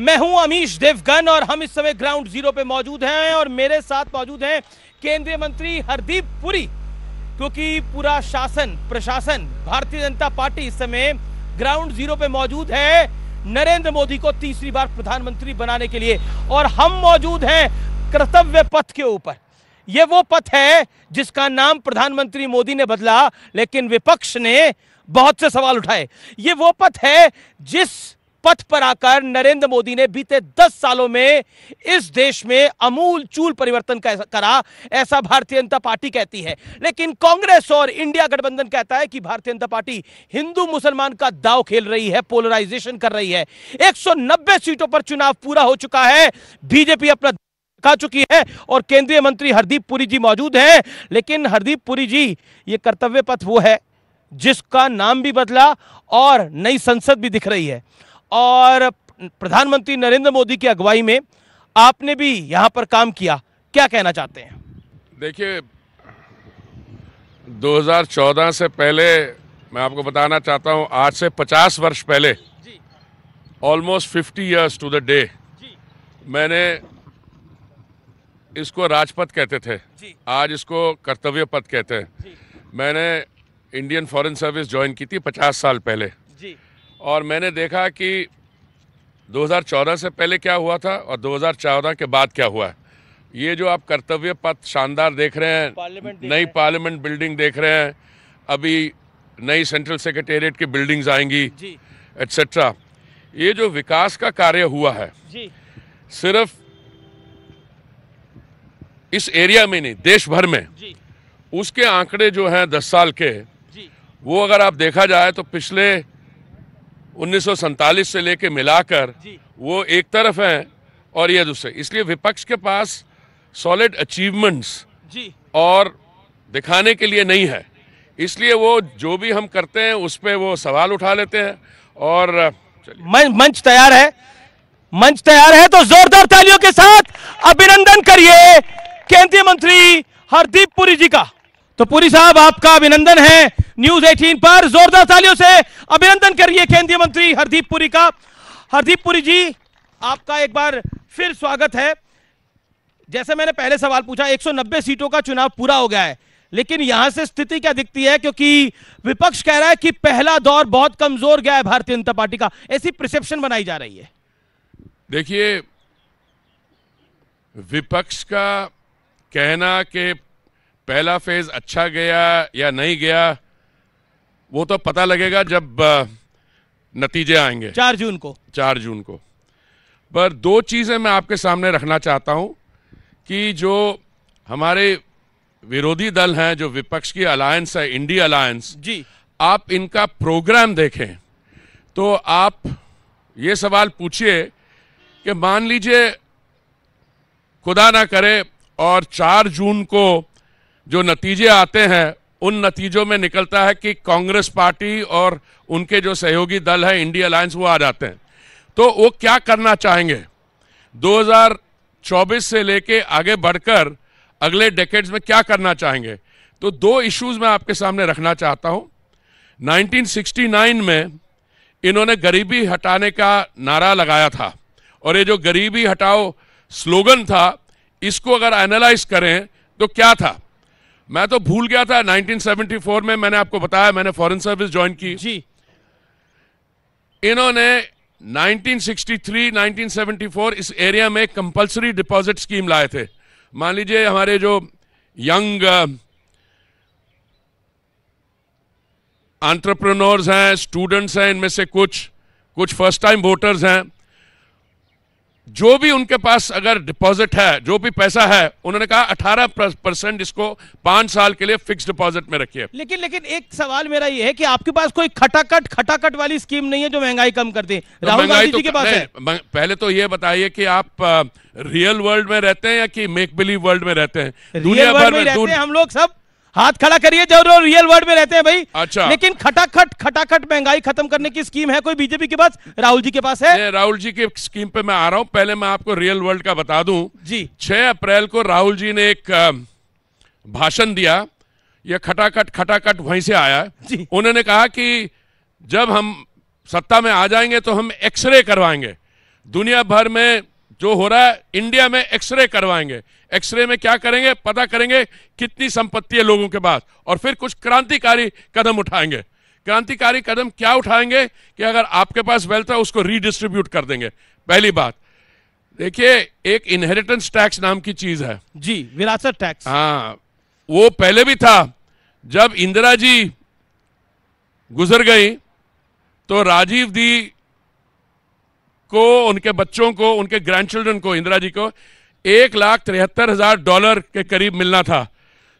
मैं हूं अमीश देवगन और हम इस समय ग्राउंड जीरो पे मौजूद हैं और मेरे साथ मौजूद हैं केंद्रीय मंत्री हरदीप पुरी क्योंकि पूरा शासन प्रशासन भारतीय जनता पार्टी इस समय ग्राउंड जीरो पे मौजूद है नरेंद्र मोदी को तीसरी बार प्रधानमंत्री बनाने के लिए और हम मौजूद हैं कर्तव्य पथ के ऊपर ये वो पथ है जिसका नाम प्रधानमंत्री मोदी ने बदला लेकिन विपक्ष ने बहुत से सवाल उठाए ये वो पथ है जिस पथ पर आकर नरेंद्र मोदी ने बीते दस सालों में इस देश में अमूल चूल परिवर्तन करा ऐसा भारतीय जनता पार्टी कहती है लेकिन कांग्रेस और इंडिया गठबंधन कहता है कि भारतीय जनता पार्टी हिंदू मुसलमान का दाव खेल रही है पोलराइजेशन कर रही है 190 सीटों पर चुनाव पूरा हो चुका है बीजेपी अपना खा चुकी है और केंद्रीय मंत्री हरदीप पुरी जी मौजूद हैं लेकिन हरदीप पुरी जी ये कर्तव्य पथ वो है जिसका नाम भी बदला और नई संसद भी दिख रही है और प्रधानमंत्री नरेंद्र मोदी की अगुवाई में आपने भी यहाँ पर काम किया क्या कहना चाहते हैं देखिए 2014 से पहले मैं आपको बताना चाहता हूँ आज से 50 वर्ष पहले almost 50 years to the day मैंने इसको राजपथ कहते थे आज इसको कर्तव्य पथ कहते हैं मैंने इंडियन फॉरेन सर्विस ज्वाइन की थी 50 साल पहले जी और मैंने देखा कि 2014 से पहले क्या हुआ था और 2014 के बाद क्या हुआ है ये जो आप कर्तव्य पथ शानदार देख रहे हैं नई पार्लियामेंट बिल्डिंग देख रहे हैं अभी नई सेंट्रल सेक्रेटेरिएट की बिल्डिंग्स आएंगी एट्सट्रा ये जो विकास का कार्य हुआ है जी। सिर्फ इस एरिया में नहीं देश भर में जी। उसके आंकड़े जो हैं दस साल के वो अगर आप देखा जाए तो पिछले उन्नीस से लेके मिलाकर वो एक तरफ है और यह दूसरे इसलिए विपक्ष के पास सॉलिड अचीवमेंट्स और दिखाने के लिए नहीं है इसलिए वो जो भी हम करते हैं उस पर वो सवाल उठा लेते हैं और मंच तैयार है मंच तैयार है तो जोरदार तालियों के साथ अभिनंदन करिए केंद्रीय मंत्री हरदीप पुरी जी का तो पुरी साहब आपका अभिनंदन है न्यूज 18 पर जोरदार तालियों से अभिनंदन करिए केंद्रीय मंत्री हरदीप पुरी का हरदीप पुरी जी आपका एक बार फिर स्वागत है जैसे मैंने पहले सवाल पूछा 190 सीटों का चुनाव पूरा हो गया है लेकिन यहां से स्थिति क्या दिखती है क्योंकि विपक्ष कह रहा है कि पहला दौर बहुत कमजोर गया है भारतीय जनता पार्टी का ऐसी प्रिसेप्शन बनाई जा रही है देखिए विपक्ष का कहना कि पहला फेज अच्छा गया या नहीं गया वो तो पता लगेगा जब नतीजे आएंगे चार जून को चार जून को पर दो चीज़ें मैं आपके सामने रखना चाहता हूं कि जो हमारे विरोधी दल हैं जो विपक्ष की अलायंस है इंडिया अलायंस जी आप इनका प्रोग्राम देखें तो आप ये सवाल पूछिए कि मान लीजिए खुदा ना करे और चार जून को जो नतीजे आते हैं उन नतीजों में निकलता है कि कांग्रेस पार्टी और उनके जो सहयोगी दल है इंडिया अलायंस वो आ जाते हैं तो वो क्या करना चाहेंगे 2024 से लेके आगे बढ़कर अगले डेकेड्स में क्या करना चाहेंगे तो दो इश्यूज मैं आपके सामने रखना चाहता हूं 1969 में इन्होंने गरीबी हटाने का नारा लगाया था और ये जो गरीबी हटाओ स्लोगन था इसको अगर एनालाइज करें तो क्या था मैं तो भूल गया था 1974 में मैंने आपको बताया मैंने फॉरेन सर्विस ज्वाइन की जी इन्होंने 1963 1974 इस एरिया में कंपलसरी डिपॉजिट स्कीम लाए थे मान लीजिए हमारे जो यंग एंटरप्रेन्योर्स uh, हैं स्टूडेंट्स हैं इनमें से कुछ कुछ फर्स्ट टाइम वोटर्स हैं जो भी उनके पास अगर डिपॉजिट है जो भी पैसा है उन्होंने कहा 18 परसेंट इसको पांच साल के लिए फिक्स डिपॉजिट में रखिए लेकिन लेकिन एक सवाल मेरा ये है कि आपके पास कोई खटाखट खटाखट वाली स्कीम नहीं है जो महंगाई कम कर दे तो राहुल गांधी तो, के पास है पहले तो ये बताइए कि आप रियल वर्ल्ड में रहते हैं या कि मेक बिलीव वर्ल्ड में रहते हैं दुनिया भर में हम लोग सब हाथ खड़ा करिए जो रियल वर्ल्ड में रहते हैं भाई अच्छा लेकिन खटाखट खटाखट महंगाई खत्म करने की स्कीम है कोई बीजेपी के पास राहुल जी के पास है राहुल जी की स्कीम पे मैं आ रहा हूँ पहले मैं आपको रियल वर्ल्ड का बता दू जी छह अप्रैल को राहुल जी ने एक भाषण दिया ये खटाखट खटाखट वहीं से आया उन्होंने कहा कि जब हम सत्ता में आ जाएंगे तो हम एक्सरे करवाएंगे दुनिया भर में जो हो रहा है इंडिया में एक्सरे करवाएंगे एक्सरे में क्या करेंगे पता करेंगे कितनी संपत्ति है लोगों के पास और फिर कुछ क्रांतिकारी कदम उठाएंगे क्रांतिकारी कदम क्या उठाएंगे कि अगर आपके पास वेल्थ है उसको रीडिस्ट्रीब्यूट कर देंगे पहली बात देखिए एक इनहेरिटेंस टैक्स नाम की चीज है जी विरासत टैक्स हाँ वो पहले भी था जब इंदिरा जी गुजर गई तो राजीव दी को उनके बच्चों को उनके ग्रैंड को इंदिरा जी को एक लाख तिहत्तर हजार डॉलर के करीब मिलना था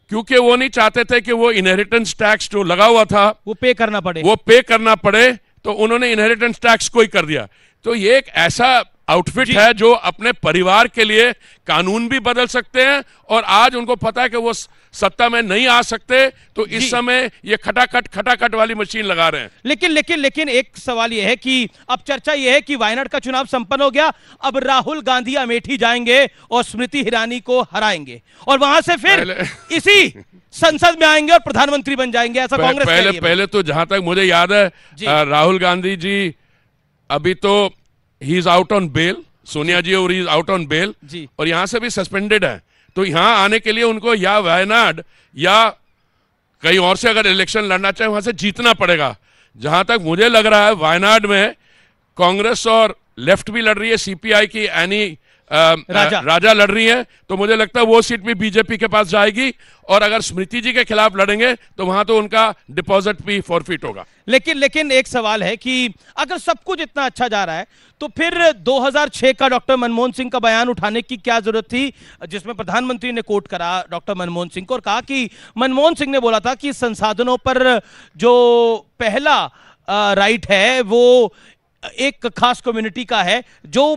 क्योंकि वो नहीं चाहते थे कि वो इनहेरिटेंस टैक्स जो लगा हुआ था वो पे करना पड़े वो पे करना पड़े तो उन्होंने इनहेरिटेंस टैक्स को ही कर दिया तो ये एक ऐसा आउटफिट है जो अपने परिवार के लिए कानून भी बदल सकते हैं और आज उनको पता है कि वो सत्ता में नहीं आ सकते तो इस समय ये खटाखट खटाखट वाली मशीन लगा रहे हैं लेकिन लेकिन लेकिन एक सवाल ये है कि अब चर्चा ये है कि वायनाड का चुनाव संपन्न हो गया अब राहुल गांधी अमेठी जाएंगे और स्मृति ईरानी को हराएंगे और वहां से फिर इसी संसद में आएंगे और प्रधानमंत्री बन जाएंगे ऐसा कांग्रेस पहले पहले तो जहां तक मुझे याद है राहुल गांधी जी अभी तो ही is out on bail Sonia ji और इज आउट ऑन बेल और यहां से भी सस्पेंडेड है तो यहां आने के लिए उनको या वायनाड या कहीं और से अगर इलेक्शन लड़ना चाहे वहां से जीतना पड़ेगा जहां तक मुझे लग रहा है वायनाड में कांग्रेस और लेफ्ट भी लड़ रही है सीपीआई की एनी राजा राजा लड़ रही हैं तो मुझे लगता है वो सीट भी बीजेपी के पास जाएगी और अगर स्मृति जी के खिलाफ लड़ेंगे तो वहां तो उनका डिपॉजिट भी फॉरफिट होगा लेकिन लेकिन एक सवाल है कि अगर सब कुछ इतना अच्छा जा रहा है तो फिर 2006 का डॉक्टर मनमोहन सिंह का बयान उठाने की क्या जरूरत थी जिसमें प्रधानमंत्री ने कोट करा डॉक्टर मनमोहन सिंह को और कहा कि मनमोहन सिंह ने बोला था कि संसाधनों पर जो पहला राइट है वो एक खास कम्युनिटी का है जो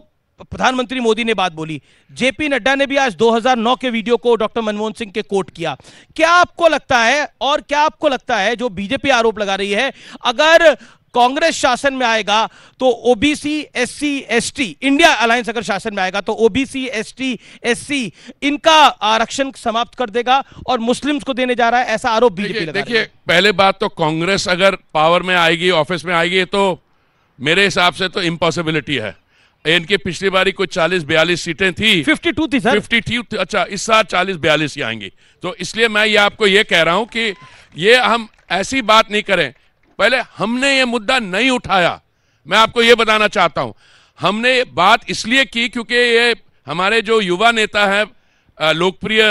प्रधानमंत्री मोदी ने बात बोली जेपी नड्डा ने भी आज 2009 के वीडियो को डॉक्टर मनमोहन सिंह के कोट किया क्या आपको लगता है और क्या आपको लगता है जो बीजेपी आरोप लगा रही है अगर कांग्रेस शासन में आएगा तो OBC SC ST India alliance अगर शासन में आएगा तो ओबीसी एसटी एससी इनका आरक्षण समाप्त कर देगा और मुस्लिम्स को देने जा रहा है ऐसा आरोप बीजेपी देखिए पहले बात तो कांग्रेस अगर पावर में आएगी ऑफिस में आएगी तो मेरे हिसाब से तो इम्पॉसिबिलिटी है इनके पिछली बारी कोई चालीस बयालीस सीटें थी फिफ्टी टू थी फिफ्टी टू अच्छा इस साल चालीस बयालीस ही आएंगी तो इसलिए मैं ये आपको ये कह रहा हूं कि ये हम ऐसी बात नहीं करें पहले हमने ये मुद्दा नहीं उठाया मैं आपको ये बताना चाहता हूं हमने बात इसलिए की क्योंकि ये हमारे जो युवा नेता है लोकप्रिय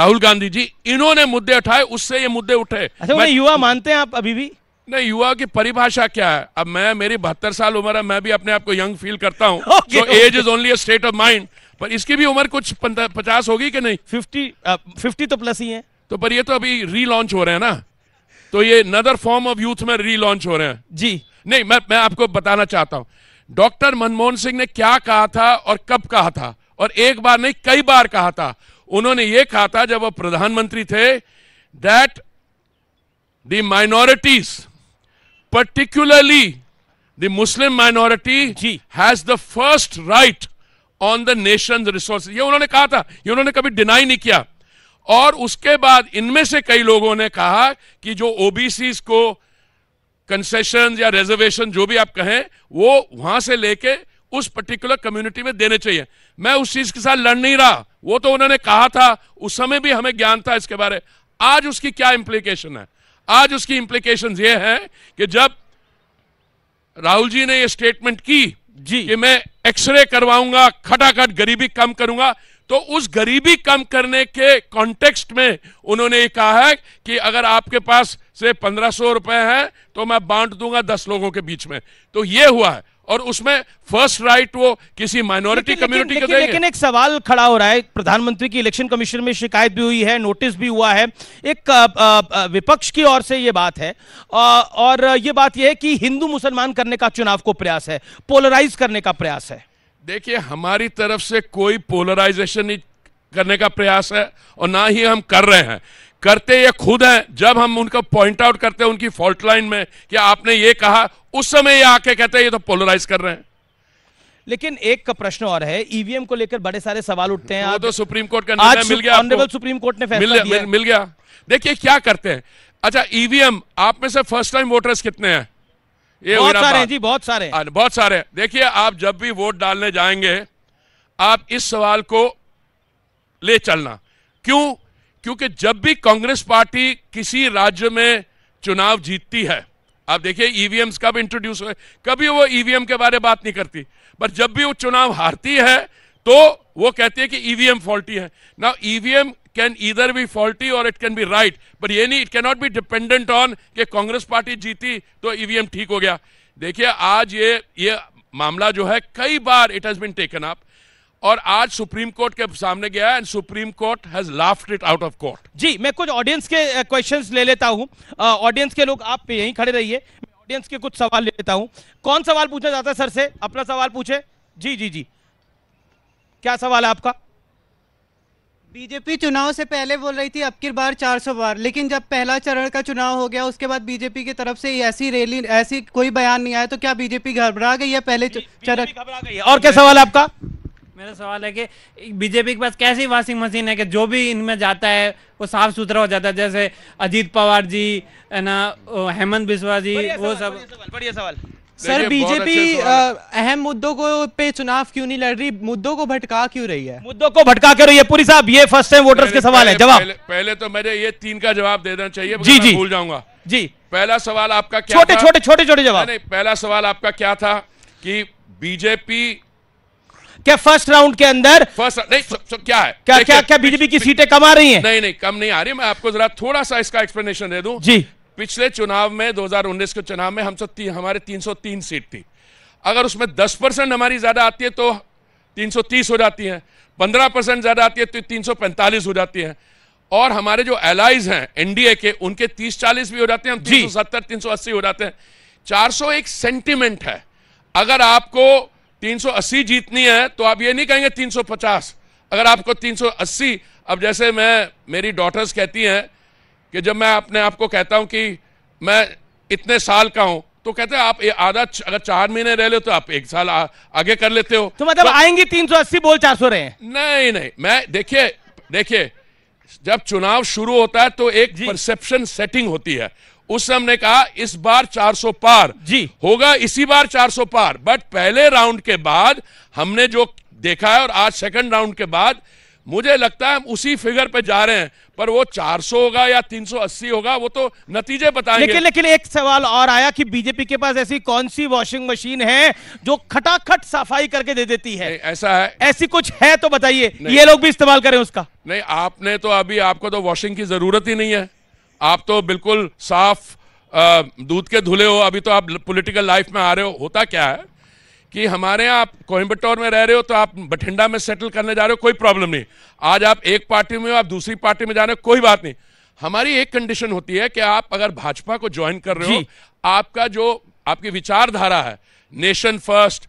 राहुल गांधी जी इन्होंने मुद्दे उठाए उससे ये मुद्दे उठे अच्छा, युवा मानते हैं आप अभी भी नहीं युवा की परिभाषा क्या है अब मैं मेरी बहत्तर साल उम्र है मैं भी अपने आप को यंग फील करता हूँ age is only state of mind पर इसकी भी उम्र कुछ पचास होगी कि नहीं फिफ्टी फिफ्टी तो प्लस ही है तो पर ये तो अभी रीलॉन्च हो रहे हैं ना तो ये नदर फॉर्म ऑफ यूथ में रीलॉन्च हो रहे हैं जी नहीं मैं मैं आपको बताना चाहता हूँ डॉक्टर मनमोहन सिंह ने क्या कहा था और कब कहा था और एक बार नहीं कई बार कहा था उन्होंने ये कहा था जब वो प्रधानमंत्री थे that the minorities particularly the Muslim minority जी. has the first right on the nation's resources. ye उन्होंने कहा था ye उन्होंने कभी डिनाई नहीं किया और उसके बाद इनमें से कई लोगों ने कहा कि जो ओबीसी को कंसेशन या रिजर्वेशन जो भी आप कहें वो वहां से लेके उस पर्टिकुलर कम्युनिटी में देने चाहिए मैं उस चीज के साथ लड़ नहीं रहा वो तो उन्होंने कहा था उस समय भी हमें ज्ञान था इसके बारे आज उसकी क्या इंप्लीकेशन है आज उसकी इंप्लीकेशन ये है कि जब राहुल जी ने यह स्टेटमेंट की जी कि मैं एक्सरे करवाऊंगा खटाखट गरीबी कम करूंगा तो उस गरीबी कम करने के कॉन्टेक्स्ट में उन्होंने ये कहा है कि अगर आपके पास से पंद्रह सौ रुपए हैं तो मैं बांट दूंगा दस लोगों के बीच में तो ये हुआ है और उसमें फर्स्ट राइट वो किसी माइनॉरिटी कम्युनिटी के लेकिन एक सवाल खड़ा हो रहा है प्रधानमंत्री की इलेक्शन कमीशन में शिकायत भी हुई है नोटिस भी हुआ है एक विपक्ष की ओर से ये बात है और ये बात यह है कि हिंदू मुसलमान करने का चुनाव को प्रयास है पोलराइज करने का प्रयास है देखिए हमारी तरफ से कोई पोलराइजेशन नहीं करने का प्रयास है और ना ही हम कर रहे हैं करते ये खुद हैं जब हम उनका पॉइंट आउट करते हैं उनकी फॉल्ट लाइन में कि आपने ये कहा उस समय ये आके कहते हैं ये तो पोलराइज कर रहे हैं लेकिन एक का प्रश्न और है ईवीएम e को लेकर बड़े सारे सवाल उठते हैं वो तो सुप्रीम कोर्ट का निर्णय मिल गया ऑनरेबल सुप्रीम कोर्ट ने फैसला मिल, दिया मिल, मिल गया देखिए क्या करते हैं अच्छा ईवीएम e आप में से फर्स्ट टाइम वोटर्स कितने हैं ये बहुत सारे हैं जी बहुत सारे हाँ, बहुत सारे देखिए आप जब भी वोट डालने जाएंगे आप इस सवाल को ले चलना क्यों क्योंकि जब भी कांग्रेस पार्टी किसी राज्य में चुनाव जीतती है आप देखिए ईवीएम कब इंट्रोड्यूस हुए कभी वो ईवीएम e के बारे में बात नहीं करती पर जब भी वो चुनाव हारती है तो वो कहती है कि ईवीएम e फॉल्टी है ना EVM can either be faulty और इट कैन बी राइट पर ये नहीं it can not be dependent on कि कांग्रेस पार्टी जीती तो ईवीएम e ठीक हो गया देखिए आज ये ये मामला जो है कई बार it has been taken up और आज सुप्रीम कोर्ट के सामने गया and supreme court has laughed it out of court जी मैं कुछ ऑडियंस के क्वेश्चंस uh, ले लेता हूं ऑडियंस uh, के लोग आप यहीं खड़े रहिए ऑडियंस के कुछ सवाल ले लेता हूं कौन सवाल पूछना चाहता है सर से अपना सवाल पूछे जी जी जी क्या सवाल है आपका बीजेपी चुनाव से पहले बोल रही थी अब की बार 400 बार लेकिन जब पहला चरण का चुनाव हो गया उसके बाद बीजेपी की तरफ से ऐसी रैली ऐसी कोई बयान नहीं आया तो क्या बीजेपी घबरा गई है पहले चरण घबरा गई है और क्या सवाल आपका मेरा सवाल है कि बीजेपी के पास कैसी वॉशिंग मशीन है कि जो भी इनमें जाता है वो साफ सुथरा हो जाता है जैसे अजीत पवार जी है ना हेमंत बिस्वा जी वो सब बढ़िया सवाल सर बीजेपी अहम मुद्दों को पे चुनाव क्यों नहीं लड़ रही मुद्दों को भटका क्यों रही है मुद्दों को भटका क्यों रही है पूरी साहब ये फर्स्ट टाइम वोटर्स के सवाल है जवाब पहले, पहले तो मेरे ये तीन का जवाब दे देना चाहिए जी जी भूल जाऊंगा जी पहला सवाल आपका क्या छोटे छोटे छोटे छोटे जवाब नहीं पहला सवाल आपका क्या था कि बीजेपी क्या फर्स्ट राउंड के अंदर फर्स्ट नहीं सो, सो क्या है क्या क्या क्या बीजेपी की सीटें कम आ रही हैं नहीं नहीं कम नहीं आ रही मैं आपको जरा थोड़ा सा इसका एक्सप्लेनेशन दे दूं जी पिछले चुनाव में 2019 के चुनाव में हम सब ती, हमारे 303 सीट थी अगर उसमें 10 परसेंट हमारी ज्यादा आती है तो 330 हो जाती है 15 परसेंट ज्यादा आती है तो 345 हो जाती है और हमारे जो एलाइज हैं एनडीए के उनके 30-40 भी हो जाते हैं हम 370 380 हो जाते हैं चार सेंटीमेंट है अगर आपको 380 जीतनी है तो आप ये नहीं कहेंगे 350 अगर आपको 380 अब जैसे मैं मेरी डॉटर्स कहती हैं कि जब मैं अपने आप को कहता हूं कि मैं इतने साल का हूं तो कहते हैं आप आधा अगर चार महीने रह लेते हो आप एक साल आ, आगे कर लेते हो तो मतलब तो, आएंगी 380 बोल 400 रहे हैं नहीं नहीं मैं देखिए देखिए जब चुनाव शुरू होता है तो एक परसेप्शन सेटिंग होती है उस समय हमने कहा इस बार 400 पार जी होगा इसी बार 400 पार बट पहले राउंड के बाद हमने जो देखा है और आज सेकंड राउंड के बाद मुझे लगता है हम उसी फिगर पे जा रहे हैं पर वो 400 होगा या 380 होगा वो तो नतीजे बताएंगे लेकिन लेकिन एक सवाल और आया कि बीजेपी के पास ऐसी कौन सी वॉशिंग मशीन है जो खटाखट सफाई करके दे देती है ऐसा है ऐसी कुछ है तो बताइए ये लोग भी इस्तेमाल करें उसका नहीं आपने तो अभी आपको तो वॉशिंग की जरूरत ही नहीं है आप तो बिल्कुल साफ दूध के धुले हो अभी तो आप पॉलिटिकल लाइफ में आ रहे हो होता क्या है कि हमारे यहाँ आप कोयम्बटोर में रह रहे हो तो आप बठिंडा में सेटल करने जा रहे हो कोई प्रॉब्लम नहीं आज आप एक पार्टी में हो आप दूसरी पार्टी में जा रहे हो कोई बात नहीं हमारी एक कंडीशन होती है कि आप अगर भाजपा को ज्वाइन कर रहे हो आपका जो आपकी विचारधारा है नेशन फर्स्ट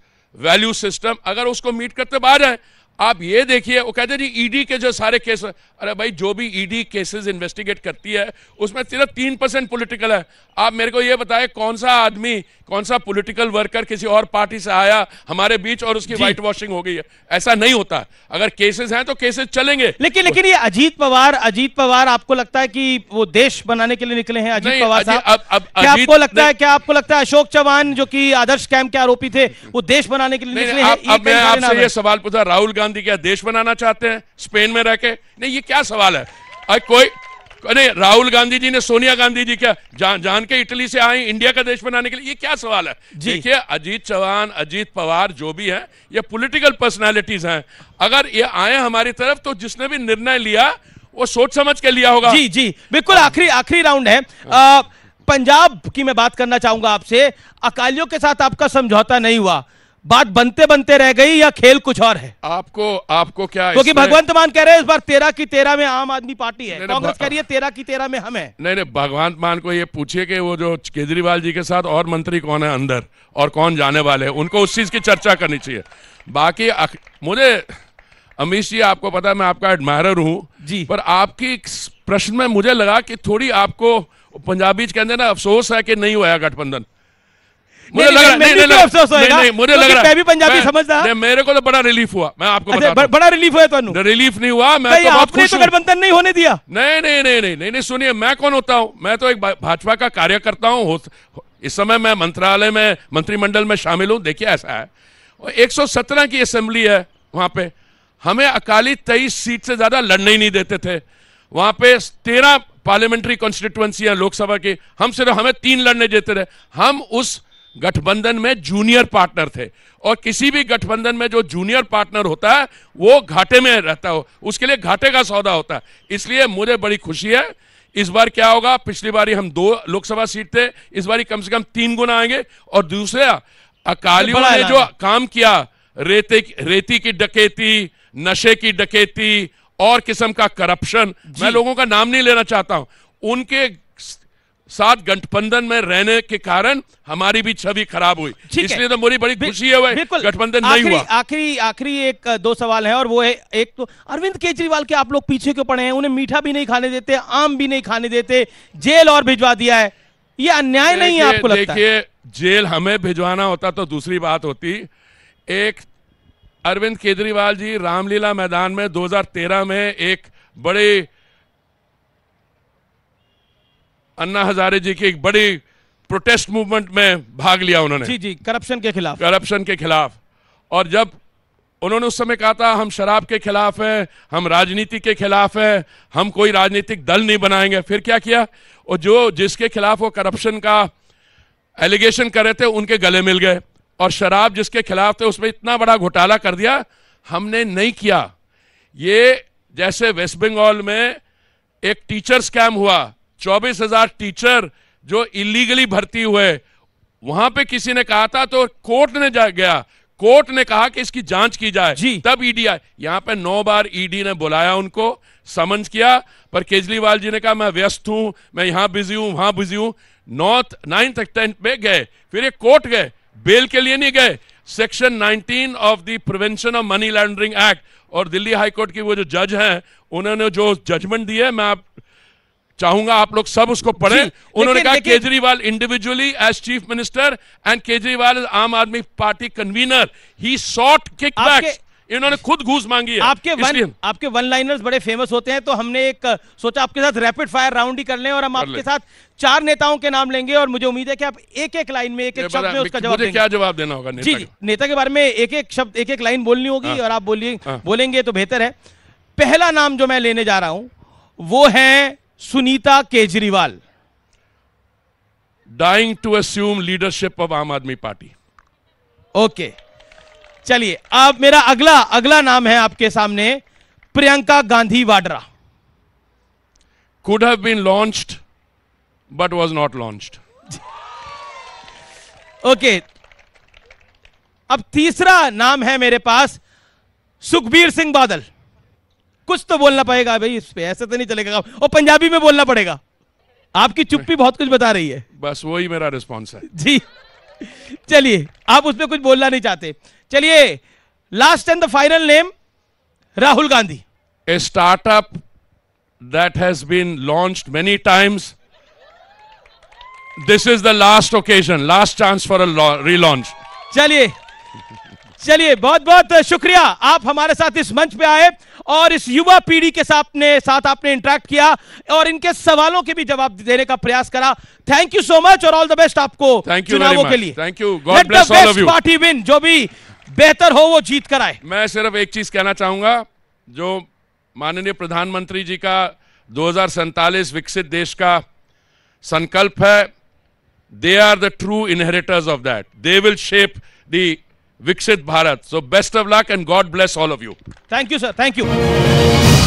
वैल्यू सिस्टम अगर उसको मीट करते बाहर जाए आप ये देखिए वो कहते जी ईडी e के जो सारे केस अरे भाई जो भी ईडी केसेस इन्वेस्टिगेट करती है उसमें सिर्फ तीन परसेंट पोलिटिकल है आप मेरे को ये बताएं कौन सा आदमी कौन सा पॉलिटिकल वर्कर किसी और पार्टी से आया हमारे बीच और उसकी व्हाइट वॉशिंग हो गई है ऐसा नहीं होता अगर केसेस हैं तो केसेस चलेंगे लेकिन लेकिन ये अजीत पवार अजीत पवार आपको लगता है कि वो देश बनाने के लिए निकले हैं अजीत पवार साहब अब, अब, क्या आपको लगता है क्या आपको लगता है अशोक चौहान जो कि आदर्श कैम्प के आरोपी थे वो देश बनाने के लिए निकले अब मैं आपसे ये सवाल पूछा राहुल गांधी क्या देश बनाना चाहते हैं स्पेन में रह के नहीं ये क्या सवाल है कोई अरे राहुल गांधी जी ने सोनिया गांधी जी क्या जान जान के इटली से आए इंडिया का देश बनाने के लिए ये क्या सवाल है देखिए अजीत चौहान अजीत पवार जो भी है ये पोलिटिकल पर्सनैलिटीज हैं अगर ये आए हमारी तरफ तो जिसने भी निर्णय लिया वो सोच समझ के लिया होगा जी जी बिल्कुल हाँ। आखिरी आखिरी राउंड है आ, हाँ। पंजाब की मैं बात करना चाहूंगा आपसे अकालियों के साथ आपका समझौता नहीं हुआ बात बनते बनते रह गई या खेल कुछ और है आपको आपको क्या क्योंकि भगवंत मान कह रहे हैं इस बार तेरह की तेरह में आम आदमी पार्टी है कांग्रेस कह रही है तेरह की तेरह में हम है नहीं नहीं भगवंत मान को ये पूछिए कि वो जो केजरीवाल जी के साथ और मंत्री कौन है अंदर और कौन जाने वाले हैं उनको उस चीज की चर्चा करनी चाहिए बाकी मुझे अमीश जी आपको पता है मैं आपका एडमायर हूँ जी पर आपकी प्रश्न में मुझे लगा कि थोड़ी आपको पंजाबी कहते ना अफसोस है कि नहीं हुआ गठबंधन मुझे लग रहा नहीं तो नहीं अफसोस होएगा नहीं मुझे तो लग रहा मैं भी पंजाबी समझता नहीं मेरे को तो बड़ा रिलीफ हुआ मैं आपको अच्छा, बड़ा रिलीफ हुआ रिलीफ नहीं हुआ मैं तो बहुत खुश तो हूं गठबंधन नहीं होने दिया नहीं नहीं नहीं नहीं नहीं सुनिए मैं कौन होता हूं मैं तो एक भाजपा का कार्यकर्ता हूं इस समय मैं मंत्रालय में मंत्रिमंडल में शामिल हूं देखिए ऐसा है सौ 117 की असेंबली है वहां पे हमें अकाली तेईस सीट से ज्यादा लड़ने ही नहीं देते थे वहां पे तेरह पार्लियामेंट्री कॉन्स्टिट्युएंसी है लोकसभा की हम सिर्फ हमें तीन लड़ने देते थे हम उस गठबंधन में जूनियर पार्टनर थे और किसी भी गठबंधन में जो जूनियर पार्टनर होता है वो घाटे में रहता हो उसके लिए घाटे का सौदा होता है इसलिए मुझे बड़ी खुशी है इस बार क्या होगा पिछली बारी हम दो लोकसभा सीट थे इस बारी कम से कम तीन गुना आएंगे और दूसरा अकालियों ने जो काम किया रेते रेती की डकेती नशे की डकेती और किस्म का करप्शन मैं लोगों का नाम नहीं लेना चाहता हूं उनके साथ गठबंधन में रहने के कारण हमारी भी छवि खराब हुई इसलिए तो मुझे बड़ी खुशी है गठबंधन नहीं हुआ आखिरी आखिरी एक दो सवाल है और वो है एक तो अरविंद केजरीवाल के आप लोग पीछे क्यों पड़े हैं उन्हें मीठा भी नहीं खाने देते आम भी नहीं खाने देते जेल और भिजवा दिया है ये अन्याय नहीं है आपको देखिए जेल हमें भिजवाना होता तो दूसरी बात होती एक अरविंद केजरीवाल जी रामलीला मैदान में दो में एक बड़े अन्ना हजारे जी के एक बड़ी प्रोटेस्ट मूवमेंट में भाग लिया उन्होंने जी जी करप्शन के खिलाफ करप्शन के खिलाफ और जब उन्होंने उस समय कहा था हम शराब के खिलाफ हैं हम राजनीति के खिलाफ हैं हम कोई राजनीतिक दल नहीं बनाएंगे फिर क्या किया और जो जिसके खिलाफ वो करप्शन का एलिगेशन कर रहे थे उनके गले मिल गए और शराब जिसके खिलाफ थे उसमें इतना बड़ा घोटाला कर दिया हमने नहीं किया ये जैसे वेस्ट बंगाल में एक टीचर स्कैम हुआ चौबीस हजार टीचर जो इलीगली भर्ती हुए वहां पे किसी ने कहा था तो कोर्ट ने जा गया कोर्ट ने कहा कि इसकी जांच की जाए जी तब ईडी e आए यहां पे नौ बार ईडी e ने बुलाया उनको समन्स किया पर केजरीवाल जी ने कहा मैं व्यस्त हूं मैं यहां बिजी हूं वहां बिजी हूं नॉर्थ नाइन्थ टेंथ में गए फिर ये कोर्ट गए बेल के लिए नहीं गए section 19 of the prevention of money laundering act और दिल्ली हाईकोर्ट की वो जो जज हैं उन्होंने जो जजमेंट दी है मैं आप चाहूंगा आप लोग सब उसको पढ़े उन्होंने कहा Kejriwal individually as chief minister and Kejriwal Aam Aadmi Party convenor he sought kickbacks इन्होंने खुद घूस मांगी है आपके वन आपके वन लाइनर्स बड़े फेमस होते हैं तो हमने एक सोचा आपके साथ रैपिड फायर राउंड ही कर लें और हम आपके साथ चार नेताओं के नाम लेंगे और मुझे उम्मीद है कि आप एक एक लाइन में एक एक शब्द में उसका जवाब देंगे क्या जवाब देना होगा नेता जी नेता के बारे में एक एक शब्द एक एक लाइन बोलनी होगी हाँ। और आप बोलिए हाँ। बोलेंगे तो बेहतर है पहला नाम जो मैं लेने जा रहा हूं वो है Sunita Kejriwal dying to assume leadership of Aam Aadmi party okay चलिए अब मेरा अगला अगला नाम है आपके सामने Priyanka Gandhi Vadra could have been launch but was not launch okay अब तीसरा नाम है मेरे पास सुखबीर सिंह बादल कुछ तो बोलना पड़ेगा भाई इस पे ऐसे तो नहीं चलेगा और पंजाबी में बोलना पड़ेगा आपकी चुप्पी बहुत कुछ बता रही है बस वही मेरा रिस्पॉन्स है जी चलिए आप उसमें कुछ बोलना नहीं चाहते चलिए last and the final name Rahul Gandhi a startup that has been launch many times this is the last occasion last chance for a relaunch. चलिए चलिए बहुत बहुत शुक्रिया आप हमारे साथ इस मंच पे आए और इस युवा पीढ़ी के साथ ने साथ आपने इंटरेक्ट किया और इनके सवालों के भी जवाब देने का प्रयास करा थैंक यू सो मच और ऑल द बेस्ट आपको चुनावों के लिए thank you God bless all of you party win जो भी बेहतर हो वो जीत कर आए मैं सिर्फ एक चीज कहना चाहूंगा जो माननीय प्रधानमंत्री जी का दो विकसित देश का संकल्प है they are the true inheritors of that they will shape the Viksit Bharat. So best of luck and God bless all of you. Thank you, sir. Thank you.